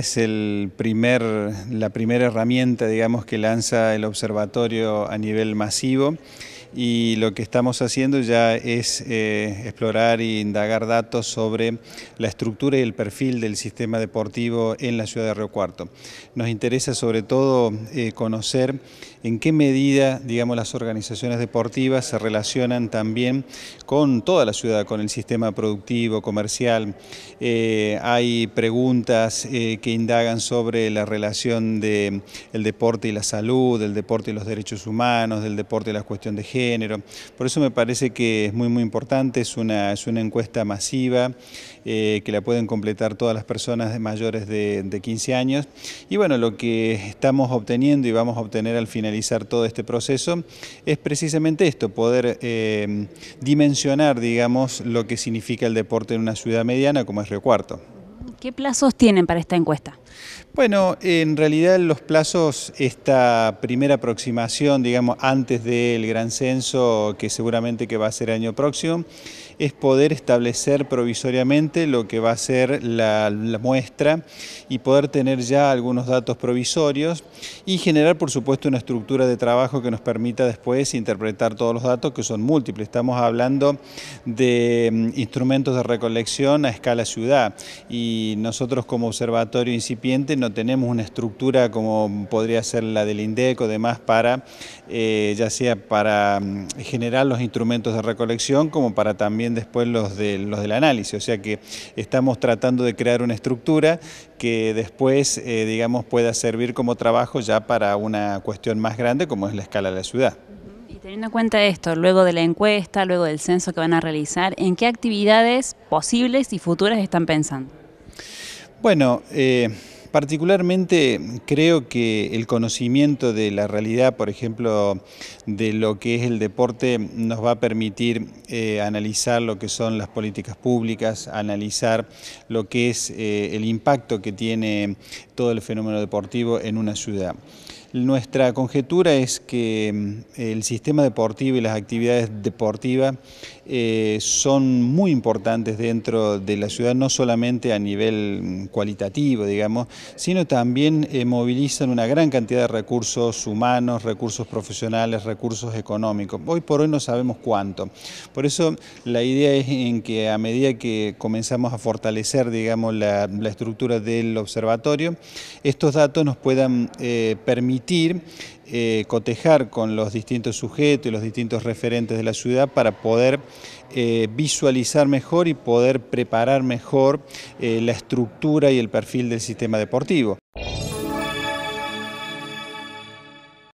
Es el primer, la primera herramienta, digamos, que lanza el observatorio a nivel masivo y lo que estamos haciendo ya es eh, explorar e indagar datos sobre la estructura y el perfil del sistema deportivo en la ciudad de Río Cuarto. Nos interesa sobre todo eh, conocer en qué medida, digamos, las organizaciones deportivas se relacionan también con toda la ciudad, con el sistema productivo, comercial. Eh, hay preguntas que indagan sobre la relación del deporte y la salud, del deporte y los derechos humanos, del deporte y la cuestión de género, género. Por eso me parece que es muy, muy importante, es una, es una encuesta masiva eh, que la pueden completar todas las personas mayores de, 15 años. Y bueno, lo que estamos obteniendo y vamos a obtener al finalizar todo este proceso es precisamente esto, poder eh, dimensionar, digamos, lo que significa el deporte en una ciudad mediana como es Río Cuarto. ¿Qué plazos tienen para esta encuesta? Bueno, en realidad los plazos, esta primera aproximación, digamos, antes del gran censo, que seguramente que va a ser año próximo, es poder establecer provisoriamente lo que va a ser la, muestra y poder tener ya algunos datos provisorios y generar, por supuesto, una estructura de trabajo que nos permita después interpretar todos los datos, que son múltiples. Estamos hablando de mm, instrumentos de recolección a escala ciudad y y nosotros como observatorio incipiente no tenemos una estructura como podría ser la del INDEC o demás para, eh, ya sea para mm, generar los instrumentos de recolección como para también después los, de, los del análisis, o sea que estamos tratando de crear una estructura que después, eh, digamos, pueda servir como trabajo ya para una cuestión más grande como es la escala de la ciudad. Y teniendo en cuenta esto, luego de la encuesta, luego del censo que van a realizar, ¿en qué actividades posibles y futuras están pensando? Bueno, eh, particularmente creo que el conocimiento de la realidad, por ejemplo, de lo que es el deporte, nos va a permitir eh, analizar lo que son las políticas públicas, analizar lo que es eh, el impacto que tiene todo el fenómeno deportivo en una ciudad. Nuestra conjetura es que mm, el sistema deportivo y las actividades deportivas eh, son muy importantes dentro de la ciudad, no solamente a nivel mm, cualitativo, digamos, sino también eh, movilizan una gran cantidad de recursos humanos, recursos profesionales, recursos económicos. Hoy por hoy no sabemos cuánto. Por eso la idea es en que a medida que comenzamos a fortalecer, digamos, la, estructura del observatorio, estos datos nos puedan eh, permitir eh, cotejar con los distintos sujetos y los distintos referentes de la ciudad para poder eh, visualizar mejor y poder preparar mejor eh, la estructura y el perfil del sistema deportivo.